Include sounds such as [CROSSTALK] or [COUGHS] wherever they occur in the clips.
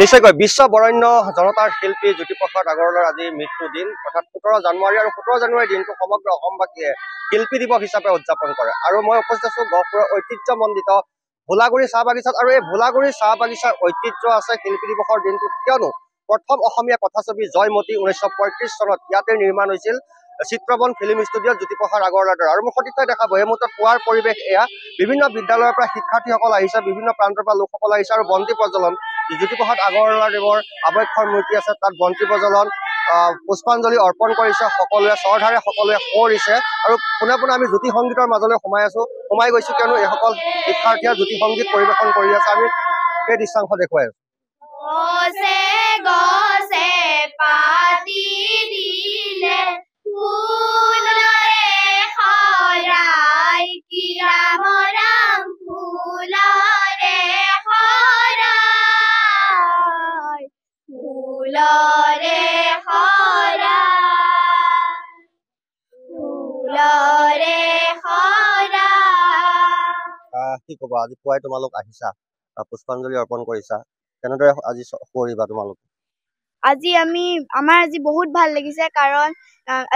নিশ্চয়কৈ বিশ্ব বৰণ্য জনতাৰ শিল্পী জ্যোতিপ্ৰসাদ আগৰৱালৰ আজি মৃত্যু দিন অৰ্থাৎ সোতৰ জানুৱাৰী আৰু সোতৰ জানুৱাৰী দিনটো সমগ্ৰ অসমবাসীয়ে শিল্পী দিৱস হিচাপে উদযাপন কৰে আৰু মই উপস্থিত আছো গহপুৰৰ ঐতিহ্য় মণ্ডিত ভোলাগুৰি চাহ বাগিচাত আৰু এই ভোলাগুৰি চাহ বাগিচাৰ ঐতিহ্য আছে শিল্পী দিৱসৰ দিনটো কিয়নো প্ৰথম অসমীয়া কথাছবি জয়মতী ঊনৈছশ পঁয়ত্ৰিছ চনত ইয়াতে নিৰ্মাণ হৈছিল চিত্ৰবন ফিল্ম ষ্টুডিঅ'ত জ্যোতিপ্ৰসাদ আগৰৱালাৰ দৰে আৰু মোৰ সঠিকভাৱে দেখা বহেমুহূৰ্তত পুৱাৰ পৰিৱেশ এয়া বিভিন্ন বিদ্যালয়ৰ পৰা শিক্ষাৰ্থীসকল আহিছে বিভিন্ন প্ৰান্তৰ পৰা লোকসকল আহিছে আৰু বন্তি প্ৰজ্বলন জ্যোতিপ্ৰসাদ আগৰৱালাদেৱৰ আৱক্ষৰ মূৰ্তি আছে তাত বন্তি প্ৰজ্বলন পুষ্পাঞ্জলি অৰ্পণ কৰিছে সকলোৱে শ্ৰদ্ধাৰে সকলোৱে সোঁৱৰিছে আৰু পোনে পোনে আমি জ্যোতি সংগীতৰ মাজলৈ সোমাই আছো সোমাই গৈছো কিয়নো এইসকল শিক্ষাৰ্থীয়ে জ্যোতি সংগীত পৰিৱেশন কৰি আছে আমি সেই দৃশ্যাংশ দেখুৱাই আছোঁ Lore Hora. কি ক'বা আজি পুৱাই তোমালোক আহিছা পুষ্পাঞ্জলি অৰ্পণ কৰিছা কেনেদৰে আজি কৰিবা তোমালোক আজি আমি আমাৰ আজি বহুত ভাল লাগিছে কাৰণ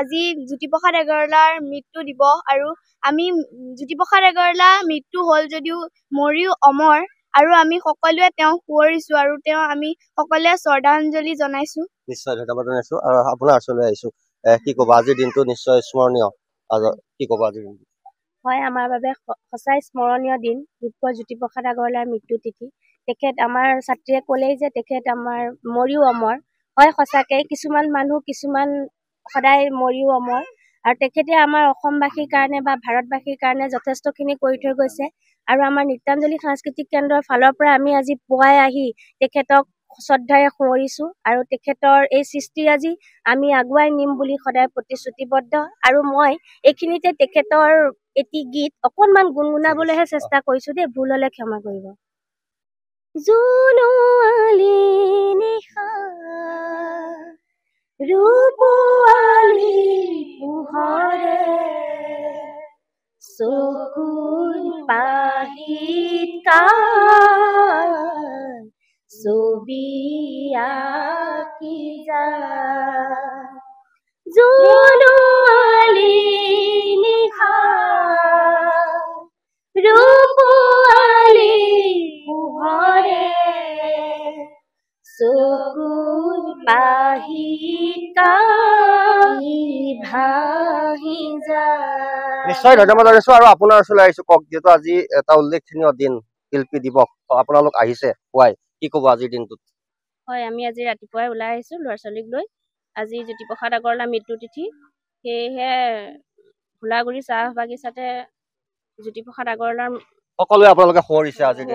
আজি জ্যোতিপ্ৰসাদ আগৰৱালাৰ মৃত্যু দিৱস আৰু আমি জ্যোতিপ্ৰসাদ আগৰৱালা মৃত্যু হ'ল যদিও মৰিও অমৰ আৰু আমি সকলোৱে তেওঁক সোঁৱৰিছো আৰু তেওঁ আমি সকলোৱে শ্ৰদ্ধাঞ্জলি জনাইছো নিশ্চয় ধন্যবাদ জনাইছো আৰু আপোনাৰ ওচৰলৈ আহিছো কি ক'ব আজিৰ দিনটো নিশ্চয় স্মৰণীয় কি ক'ব আজিৰ দিনটো হয় আমাৰ বাবে সঁচাই স্মৰণীয় দিন ৰূপ জ্যোতিপ্ৰসাদ আগৰৱালাৰ মৃত্যু তিথি তেখেত আমাৰ ছাত্ৰীয়ে ক'লেই যে তেখেত আমাৰ মৰিও অমৰ হয় সঁচাকৈ কিছুমান মানুহ কিছুমান সদায় মৰিও অমৰ আৰু তেখেতে আমাৰ অসমবাসীৰ কাৰণে বা ভাৰতবাসীৰ কাৰণে যথেষ্টখিনি কৰি থৈ গৈছে আৰু আমাৰ নিত্যাঞ্জলি সাংস্কৃতিক কেন্দ্ৰৰ ফালৰ পৰা আমি আজি পুৱাই আহি তেখেতক শ্ৰদ্ধাৰে সোঁৱৰিছোঁ আৰু তেখেতৰ এই সৃষ্টি আজি আমি আগুৱাই নিম বুলি সদায় প্ৰতিশ্ৰুতিবদ্ধ আৰু মই এইখিনিতে তেখেতৰ এটি গীত অকণমান গুণগুণাবলৈহে চেষ্টা কৰিছোঁ দেই ভুল হ'লে ক্ষমা কৰিব Rupali Puhare চকুত পাহি নিশ্চয় ধন্যবাদ জানিছো আৰু আপোনাৰ ওচৰলৈ আহিছো কওক যিহেতু আজি এটা উল্লেখনীয় দিন শিল্পী দিৱস আপোনালোক আহিছে পুৱাই কি ক'ব আজিৰ দিনটোত হয় আমি আজি ৰাতিপুৱাই ওলাই আহিছো ল'ৰা ছোৱালীক লৈ আজি জ্যোতিপ্ৰসাদ মৃত্যু তিথি সেয়েহে ঘোলাগুৰি চাহ বাগিচাতে জ্যোতিপ্ৰসাদ আগৰৱালাৰ সকলোৱে আপোনালোকে সোঁৱৰিছে আজি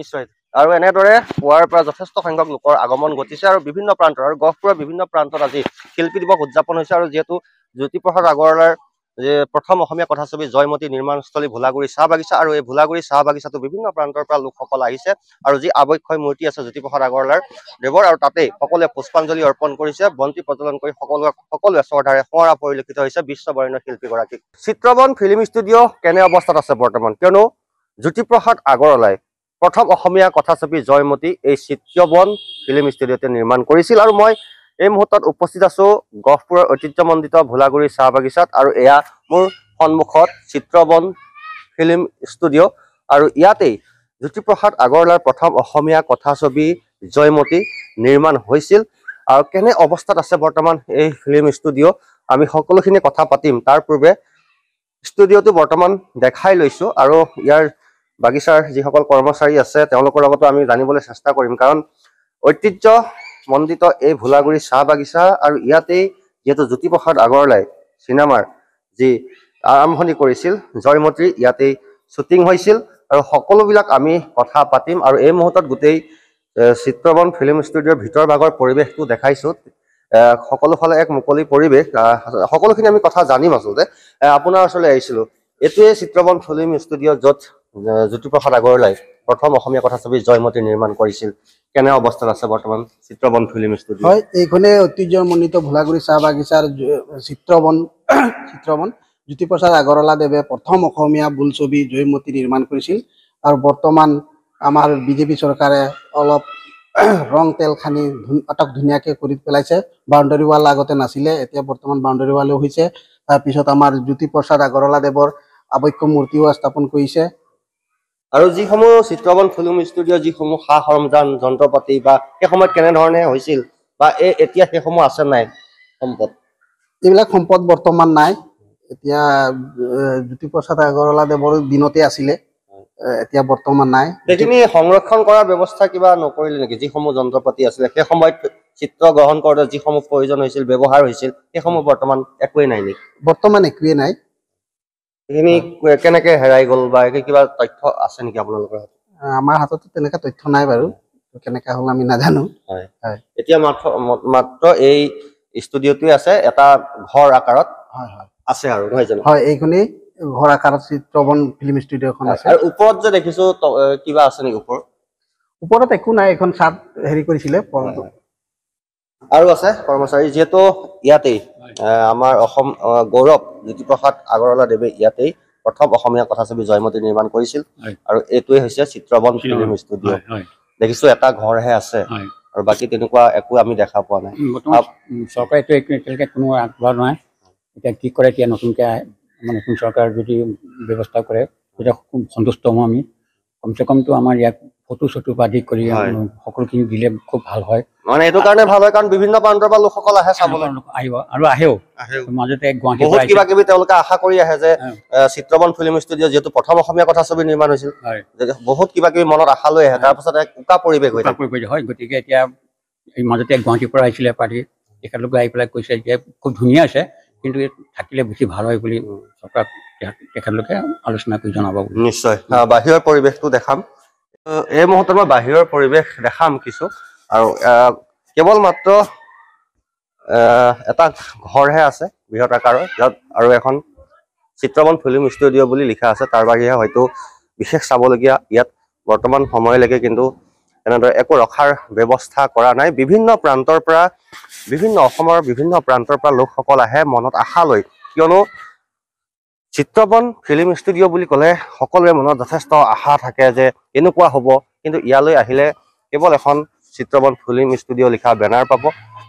নিশ্চয় আৰু এনেদৰে পুৱাৰ পৰা যথেষ্ট সংখ্যক লোকৰ আগমন ঘটিছে আৰু বিভিন্ন প্ৰান্তৰ আৰু গহপুৰৰ বিভিন্ন প্ৰান্তত আজি শিল্পী দিৱস উদযাপন হৈছে আৰু যিহেতু জ্যোতিপ্ৰসাদ আগৰৱালাৰ যে প্ৰথম অসমীয়া কথাছবি জয়মতী নিৰ্মাণস্থলী ভোলাগুৰি চাহ বাগিচা আৰু এই ভোলাগুৰি চাহ বাগিচাটো বিভিন্ন প্ৰান্তৰ পৰা লোকসকল আহিছে আৰু যি আৱক্ষয় মূৰ্তি আছে জ্যোতিপ্ৰসাদ আগৰৱালাৰ দেৱৰ আৰু তাতেই সকলোৱে পুষ্পাঞ্জলি অৰ্পণ কৰিছে বন্তি প্ৰজ্বলন কৰি সকলো সকলোৱে শ্ৰদ্ধাৰে সোঁৱৰা পৰিলক্ষিত হৈছে বিশ্ববৰণ্য শিল্পীগৰাকীক চিত্ৰবন ফিল্ম ষ্টুডিঅ' কেনে অৱস্থাত আছে বৰ্তমান কিয়নো জ্যোতিপ্ৰসাদ আগৰৱালাই প্ৰথম অসমীয়া কথাছবি জয়মতী এই চিত্ৰবন ফিল্ম ষ্টুডিঅ'তে নিৰ্মাণ কৰিছিল আৰু মই এই মুহূৰ্তত উপস্থিত আছো গহপুৰৰ ঐতিহ্যমণ্ডিত ভোলাগুৰি চাহ বাগিচাত আৰু এয়া মোৰ সন্মুখত চিত্ৰবন ফিল্ম ষ্টুডিঅ' আৰু ইয়াতেই জ্যোতিপ্ৰসাদ আগৰৱালাৰ প্ৰথম অসমীয়া কথাছবি জয়মতী নিৰ্মাণ হৈছিল আৰু কেনে অৱস্থাত আছে বৰ্তমান এই ফিল্ম ষ্টুডিঅ' আমি সকলোখিনি কথা পাতিম তাৰ পূৰ্বে ষ্টুডিঅ'টো বৰ্তমান দেখাই লৈছোঁ আৰু ইয়াৰ বাগিচাৰ যিসকল কৰ্মচাৰী আছে তেওঁলোকৰ লগতো আমি জানিবলৈ চেষ্টা কৰিম কাৰণ ঐতিহ্য মণ্ডিত এই ভোলাগুৰি চাহ বাগিচা আৰু ইয়াতেই যিহেতু জ্যোতিপ্ৰসাদ আগৰৱালাই চিনেমাৰ যি আৰম্ভণি কৰিছিল জয়মতীৰ ইয়াতেই শ্বুটিং হৈছিল আৰু সকলোবিলাক আমি কথা পাতিম আৰু এই মুহূৰ্তত গোটেই চিত্ৰবন ফিল্ম ষ্টুডিঅ'ৰ ভিতৰ ভাগৰ পৰিৱেশটো দেখাইছোঁ সকলো ফালে এক মুকলি পৰিৱেশ সকলোখিনি আমি কথা জানিম আচলতে আপোনাৰ ওচৰলৈ আহিছিলোঁ এইটোৱে চিত্ৰবন ফিল্ম ষ্টুডিঅ' য'ত জ্যোতিপ্ৰসাদ আগৰৱালাই প্ৰথম অসমীয়া কথাছবি জয়মতী নিৰ্মাণ কৰিছিল কেনে অৱস্থাত আছে বৰ্তমান চিত্ৰবন ফিল্ম ষ্টুডিঅ' হয় এইখনেই ঐতিহ্যমণ্ডিত ভোলাগুৰি চাহ বাগিচাৰ চিত্ৰবন [COUGHS] চিত্ৰবন জ্যোতিপ্ৰসাদ আগৰৱালাদেৱে প্ৰথম অসমীয়া বোলছবি জয়মতী নিৰ্মাণ কৰিছিল আৰু বৰ্তমান আমাৰ বিজেপি চৰকাৰে অলপ [COUGHS] ৰং তেল খানি আটক ধুনীয়াকৈ কৰি পেলাইছে বাউণ্ডেৰী ৱাল আগতে নাছিলে এতিয়া বৰ্তমান বাউণ্ডেৰী ৱালো হৈছে তাৰপিছত আমাৰ জ্যোতিপ্ৰসাদ আগৰৱালাদেৱৰ আৱক্ষ মূৰ্তিও স্থাপন কৰিছে আৰু যিসমূহ চিত্ৰগণ ফিল্ম ষ্টুডিঅ' যিসমূহ সা সৰঞ্জাম যন্ত্ৰ পাতি বা সেই সময়ত কেনেধৰণে হৈছিল বা এই এতিয়া সেইসমূহ আছে নাই সম্পদ এইবিলাক সম্পদ বৰ্তমান নাই এতিয়া জ্যোতিপ্ৰসাদ আগৰৱালাদেৱৰ দিনতে আছিলে এতিয়া বৰ্তমান নাই সেইখিনি সংৰক্ষণ কৰাৰ ব্যৱস্থা কিবা নকৰিলে নেকি যিসমূহ যন্ত্ৰ পাতি আছিলে সেই সময়ত চিত্ৰ গ্ৰহণ কৰোঁতে যিসমূহ প্ৰয়োজন হৈছিল ব্যৱহাৰ হৈছিল সেইসমূহ বৰ্তমান একোৱেই নাই নেকি বৰ্তমান একোৱেই নাই এইখিনি কেনেকে হেৰাই গল বা কিবা তথ্য আছে নেকি আপোনালোকৰ হাতত আমাৰ হাতত তেনেকে তথ্য নাই বাৰু কেনেকা হল আমি নাজানো এতিয়া মাত্ৰ এই ষ্টুডিঅ'টোৱে আছে এটা ঘৰ আকাৰত আছে আৰু নহয় জানো হয় এইখনেই ঘৰ আকাৰত চিত্ৰবন ফিল্ম ষ্টুডিঅ' এখন আছে আৰু ওপৰত যে দেখিছো কিবা আছে নেকি ওপৰত ওপৰত একো নাই এইখন চাদ হেৰি কৰিছিলে আৰু আছে কৰ্মচাৰী যিহেতু ইয়াতেই আমাৰ অসম গৌৰৱ জ্যোতিপ্ৰসাদ আগৰৱালা দেৱে ইয়াতেই প্ৰথম অসমীয়া কথাছবি জয়মতী নিৰ্মাণ কৰিছিল আৰু এইটোৱে হৈছে চিত্ৰবন ফিল্ম ষ্টুডিঅ' দেখিছো এটা ঘৰহে আছে আৰু বাকী তেনেকুৱা একো আমি দেখা পোৱা নাই চৰকাৰেতো এতিয়ালৈকে কোনো আগবঢ়া নাই এতিয়া কি কৰে এতিয়া নতুনকৈ নতুন চৰকাৰ যদি ব্যৱস্থা কৰে তেতিয়া সন্তুষ্ট হওঁ আমি কমচে কমটো আমাৰ ইয়াক ফটো চটো আদি কৰি সকলোখিনি দিলে খুব ভাল হয় মানে এইটো কাৰণে ভাল হয় কাৰণ বিভিন্ন প্ৰান্তৰ পৰা লোকসকল আহে আহিব আৰু আহেও মাজতে গুৱাহাটী কিবা কিবি তেওঁলোকে আশা কৰি আহে যে চিত্ৰবন ফিল্ম ষ্টুডিঅ যিহেতু প্ৰথম অসমীয়া কথা ছবি নিৰ্মাণ হৈছিল বহুত কিবা কিবি মনত আশা লৈ আহে তাৰপিছত এক উকা পৰিৱেশ হয় গতিকে এতিয়া মাজতে গুৱাহাটীৰ পৰা আহিছিলে পাৰ্টি তেখেতলোকে আহি পেলাই কৈছে যে খুব ধুনীয়া হৈছে কিন্তু থাকিলে বেছি ভাল হয় বুলি চৰকাৰ তেখেতলোকে আলোচনা কৰি জনাব নিশ্চয় বাহিৰৰ পৰিৱেশটো দেখাম এই মুহূৰ্তত মই বাহিৰৰ পৰিৱেশ দেখাম কিছু আৰু কেৱল মাত্ৰ এটা ঘৰহে আছে বৃহৎ আকাৰৰ য'ত আৰু এখন চিত্ৰমন ফিল্ম ষ্টুডিঅ' বুলি লিখা আছে তাৰ বাহিৰে হয়তো বিশেষ চাবলগীয়া ইয়াত বৰ্তমান সময়লৈকে কিন্তু এনেদৰে একো ৰখাৰ ব্যৱস্থা কৰা নাই বিভিন্ন প্ৰান্তৰ পৰা বিভিন্ন অসমৰ বিভিন্ন প্ৰান্তৰ পৰা লোকসকল আহে মনত আশা লৈ কিয়নো চিত্ৰবন ফিল্ম ষ্টুডিঅ' বুলি ক'লে সকলোৰে মনত যথেষ্ট আশা থাকে যে এনেকুৱা হ'ব কিন্তু ইয়ালৈ আহিলে কেৱল এখন চিত্ৰবন ফিল্ম ষ্টুডিঅ' লিখা বেনাৰ পাব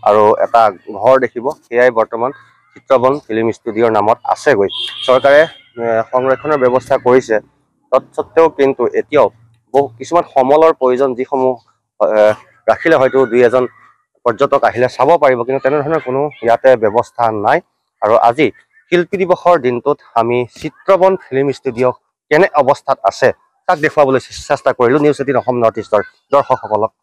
আৰু এটা ঘৰ দেখিব সেয়াই বৰ্তমান চিত্ৰবন ফিল্ম ষ্টুডিঅ'ৰ নামত আছেগৈ চৰকাৰে সংৰক্ষণৰ ব্যৱস্থা কৰিছে তৎসত্ত্বেও কিন্তু এতিয়াও বহু কিছুমান সমলৰ প্ৰয়োজন যিসমূহ ৰাখিলে হয়তো দুই এজন পৰ্যটক আহিলে চাব পাৰিব কিন্তু তেনেধৰণৰ কোনো ইয়াতে ব্যৱস্থা নাই আৰু আজি শিল্পী দিৱসৰ দিনটোত আমি চিত্ৰবন ফিল্ম ষ্টুডিঅ' কেনে অৱস্থাত আছে তাক দেখুৱাবলৈ চেষ্টা কৰিলোঁ নিউজ এইটিন অসম নৰ্থ ইষ্টৰ দৰ্শকসকলক